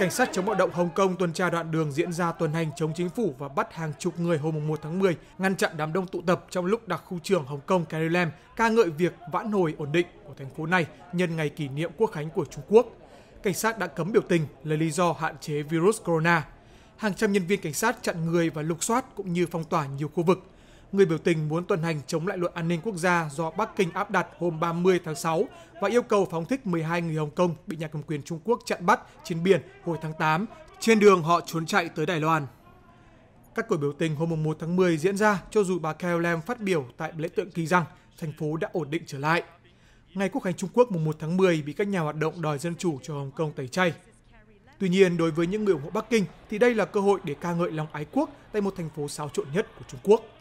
Cảnh sát chống bạo động Hồng Kông tuần tra đoạn đường diễn ra tuần hành chống chính phủ và bắt hàng chục người hôm 1 tháng 10, ngăn chặn đám đông tụ tập trong lúc đặc khu trưởng Hồng Kông Carrie ca ngợi việc vãn hồi ổn định của thành phố này nhân ngày kỷ niệm quốc khánh của Trung Quốc. Cảnh sát đã cấm biểu tình là lý do hạn chế virus corona. Hàng trăm nhân viên cảnh sát chặn người và lục soát cũng như phong tỏa nhiều khu vực người biểu tình muốn tuần hành chống lại luật an ninh quốc gia do Bắc Kinh áp đặt hôm 30 tháng 6 và yêu cầu phóng thích 12 người Hồng Kông bị nhà cầm quyền Trung Quốc chặn bắt trên biển hồi tháng 8. Trên đường họ trốn chạy tới Đài Loan. Các cuộc biểu tình hôm 1 tháng 10 diễn ra cho dù bà Carol Lam phát biểu tại lễ tượng kỳ rằng thành phố đã ổn định trở lại. Ngày Quốc hành Trung Quốc mùng 1 tháng 10 bị các nhà hoạt động đòi dân chủ cho Hồng Kông tẩy chay. Tuy nhiên, đối với những người ủng hộ Bắc Kinh thì đây là cơ hội để ca ngợi lòng ái quốc tại một thành phố xáo trộn nhất của Trung Quốc.